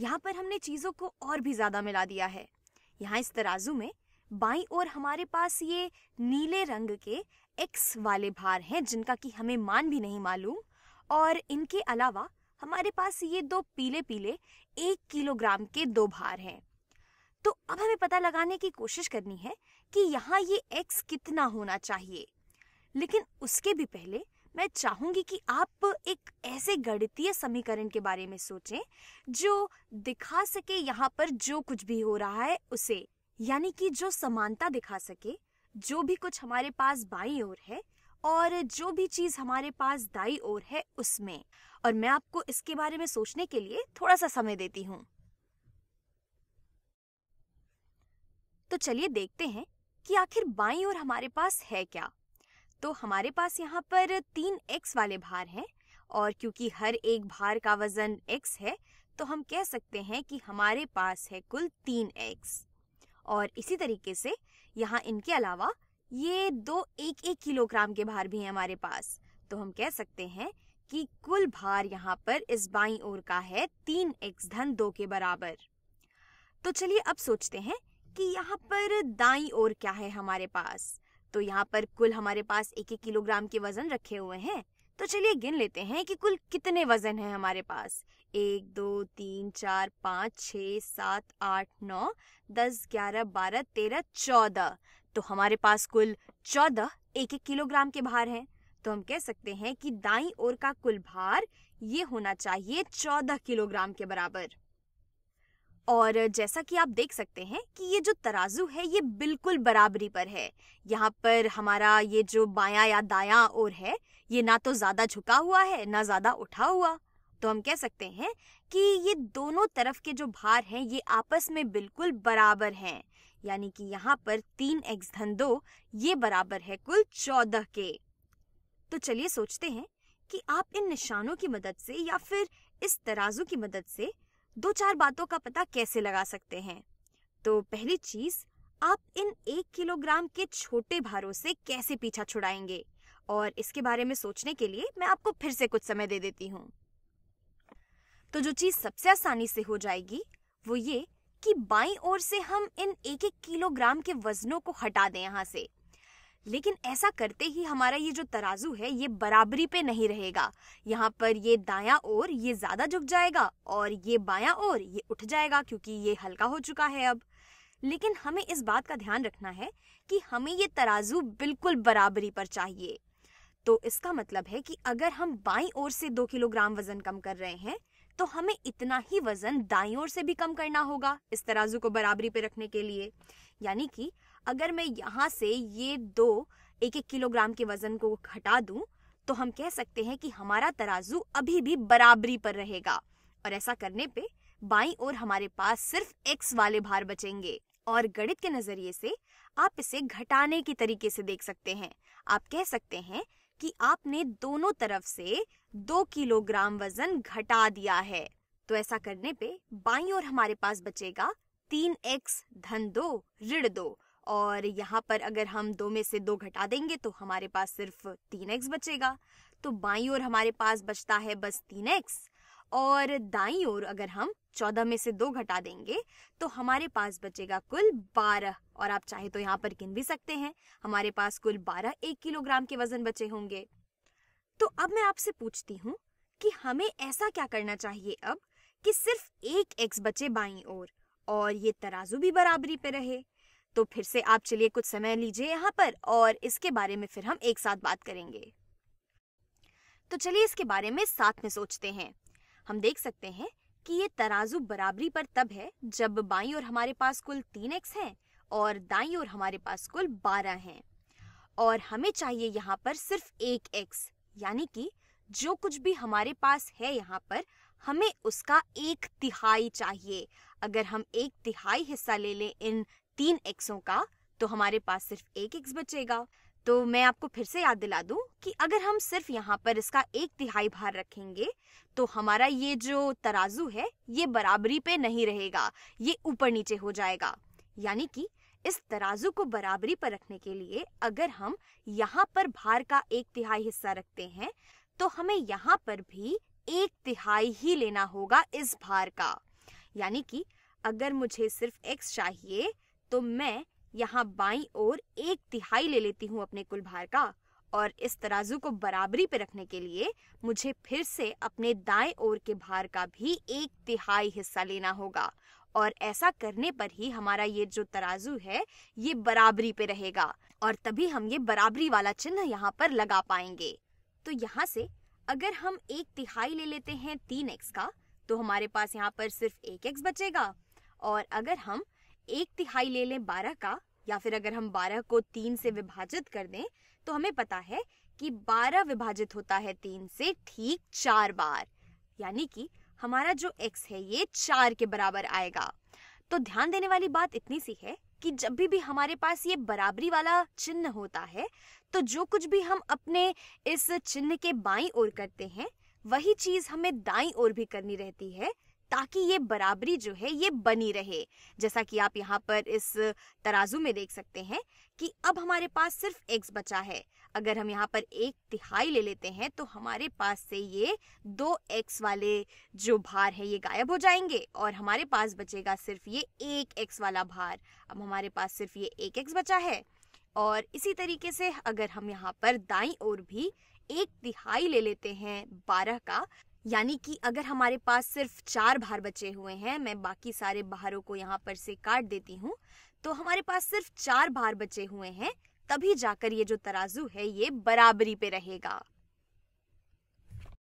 यहाँ पर हमने चीज़ों को और भी ज़्यादा मिला दिया है यहाँ इस तराजू में बाई और हमारे पास ये नीले रंग के एक्स वाले भार हैं जिनका कि हमें मान भी नहीं मालूम और इनके अलावा हमारे पास ये दो पीले पीले एक किलोग्राम के दो भार हैं तो अब हमें पता लगाने की कोशिश करनी है कि यहाँ ये एक्स कितना होना चाहिए लेकिन उसके भी पहले मैं चाहूंगी कि आप एक ऐसे गणितीय समीकरण के बारे में सोचें जो दिखा सके यहाँ पर जो कुछ भी हो रहा है उसे यानी कि जो समानता दिखा सके जो भी कुछ हमारे पास बाई ओर है और जो भी चीज हमारे पास दाई ओर है उसमें और मैं आपको इसके बारे में सोचने के लिए थोड़ा सा समय देती हूँ तो चलिए देखते हैं कि आखिर बाई और हमारे पास है क्या तो हमारे पास यहाँ पर तीन एक्स वाले भार हैं और क्योंकि हर एक भार का वजन एक्स है तो हम कह सकते हैं कि हमारे पास है कुल तीन एक्स और इसी तरीके से यहाँ इनके अलावा ये दो एक एक किलोग्राम के भार भी हैं हमारे पास तो हम कह सकते हैं कि कुल भार यहाँ पर इस बाई ओर का है तीन एक्स धन दो के बराबर तो चलिए अब सोचते हैं कि यहाँ पर दाई ओर क्या है हमारे पास तो यहाँ पर कुल हमारे पास एक एक किलोग्राम के वजन रखे हुए हैं तो चलिए गिन लेते हैं कि कुल कितने वजन है हमारे पास एक दो तीन चार पाँच छ सात आठ नौ दस ग्यारह बारह तेरह चौदह तो हमारे पास कुल चौदह एक एक किलोग्राम के भार हैं तो हम कह सकते हैं कि दाई ओर का कुल भार ये होना चाहिए चौदह किलोग्राम के बराबर और जैसा कि आप देख सकते हैं कि ये जो तराजू है ये बिल्कुल बराबरी पर है यहाँ पर हमारा ये जो बाया या दाया ओर है ये ना तो ज़्यादा झुका हुआ है ना ज़्यादा उठा हुआ तो हम कह सकते हैं कि ये दोनों तरफ के जो भार हैं ये आपस में बिल्कुल बराबर हैं यानी कि यहाँ पर तीन एक्स धन दो ये बराबर है कुल चौदह के तो चलिए सोचते हैं कि आप इन निशानों की मदद से या फिर इस तराजू की मदद से दो चार बातों का पता कैसे लगा सकते हैं तो पहली चीज आप इन एक किलोग्राम के छोटे भारों से कैसे पीछा छुड़ाएंगे और इसके बारे में सोचने के लिए मैं आपको फिर से कुछ समय दे देती हूँ तो जो चीज सबसे आसानी से हो जाएगी वो ये कि बाईं ओर से हम इन एक एक किलोग्राम के वजनों को हटा दें यहाँ से लेकिन ऐसा करते ही हमारा ये जो तराजू है ये बराबरी पे नहीं रहेगा यहाँ पर ये दाया ओर ये ज्यादा झुक जाएगा और ये बायां ओर ये उठ जाएगा क्योंकि ये हल्का हो चुका है अब लेकिन हमें इस बात का ध्यान रखना है कि हमें ये तराजू बिल्कुल बराबरी पर चाहिए तो इसका मतलब है कि अगर हम बाई ओर से दो किलोग्राम वजन कम कर रहे हैं तो हमें इतना ही वजन दाई ओर से भी कम करना होगा इस तराजू को बराबरी पे रखने के लिए यानी कि अगर मैं यहाँ से ये दो एक एक किलोग्राम के वजन को घटा दूं तो हम कह सकते हैं कि हमारा तराजू अभी भी बराबरी पर रहेगा और ऐसा करने पे बाई और हमारे पास सिर्फ एक्स वाले भार बचेंगे और गणित के नजरिए से आप इसे घटाने के तरीके से देख सकते हैं आप कह सकते हैं कि आपने दोनों तरफ से दो किलोग्राम वजन घटा दिया है तो ऐसा करने पे बाई और हमारे पास बचेगा तीन एक्स धन दो ऋण दो और यहाँ पर अगर हम दो में से दो घटा देंगे तो हमारे पास सिर्फ तीन एक्स बचेगा तो बाई ओर हमारे पास बचता है बस तीन एक्स और दाई ओर अगर हम चौदह में से दो घटा देंगे तो हमारे पास बचेगा कुल बारह और आप चाहे तो यहाँ पर गिन भी सकते हैं हमारे पास कुल बारह एक किलोग्राम के वजन बचे होंगे तो अब मैं आपसे पूछती हूँ कि हमें ऐसा क्या करना चाहिए अब कि सिर्फ एक एक्स बचे बाई ओर और ये तराजू भी बराबरी पे रहे तो फिर से आप चलिए कुछ समय लीजिए यहाँ पर और इसके बारे में फिर हम एक साथ बात करेंगे तो चलिए इसके बारे में साथ में सोचते हैं हम देख सकते हैं कि ये तराजू बराबरी पर तब है जब बाई और हमारे पास कुल तीन एक्स है और दाई और हमारे पास कुल बारह है और हमें चाहिए यहाँ पर सिर्फ एक एक्स यानी कि जो कुछ भी हमारे पास है यहाँ पर हमें उसका एक तिहाई चाहिए अगर हम एक तिहाई हिस्सा ले लें इन तीन एक्सों का तो हमारे पास सिर्फ एक एक्स बचेगा तो मैं आपको फिर से याद दिला दूं कि अगर हम सिर्फ यहाँ पर इसका एक तिहाई भार रखेंगे तो हमारा ये जो तराजू है ये बराबरी पे नहीं रहेगा ये ऊपर नीचे हो जाएगा यानी कि इस तराजू को बराबरी पर रखने के लिए अगर हम यहाँ पर भार का एक तिहाई हिस्सा रखते हैं तो हमें यहाँ पर भी एक तिहाई ही लेना होगा इस भार का यानी कि अगर मुझे सिर्फ x चाहिए तो मैं यहाँ बाई और एक तिहाई ले लेती हूँ अपने कुल भार का और इस तराजू को बराबरी पे रखने के लिए मुझे फिर से अपने दाएं ओर के भार का भी एक तिहाई हिस्सा लेना होगा और ऐसा करने पर ही हमारा ये जो तराजू है ये बराबरी पे रहेगा और तभी हम ये बराबरी वाला चिन्ह यहाँ पर लगा पाएंगे तो यहाँ से अगर हम एक तिहाई ले लेते हैं तीन एक्स का तो हमारे पास यहाँ पर सिर्फ एक एक्स बचेगा और अगर हम एक तिहाई ले लें बारह का या फिर अगर हम बारह को तीन से विभाजित कर दें तो हमें पता है कि बारह विभाजित होता है तीन से ठीक चार बार यानी कि हमारा जो x है ये चार के बराबर आएगा तो ध्यान देने वाली बात इतनी सी है कि जब भी भी हमारे पास ये बराबरी वाला चिन्ह होता है तो जो कुछ भी हम अपने इस चिन्ह के बाई ओर करते हैं वही चीज हमें दाई ओर भी करनी रहती है ताकि ये बराबरी जो है ये बनी रहे जैसा कि आप यहाँ पर इस तराजू में देख सकते हैं कि अब हमारे पास सिर्फ एक्स बचा है अगर हम यहाँ पर एक तिहाई ले लेते हैं तो हमारे पास से ये दो एक्स वाले जो भार है ये गायब हो जाएंगे और हमारे पास बचेगा सिर्फ ये एक एक्स वाला भार अब हमारे पास सिर्फ ये एक एक्स बचा है और इसी तरीके से अगर हम यहाँ पर दाई और भी एक तिहाई ले लेते हैं बारह का यानी कि अगर हमारे पास सिर्फ चार भार बचे हुए हैं मैं बाकी सारे भारों को यहाँ पर से काट देती हूँ तो हमारे पास सिर्फ चार भार बचे हुए हैं तभी जाकर ये जो तराजू है ये बराबरी पे रहेगा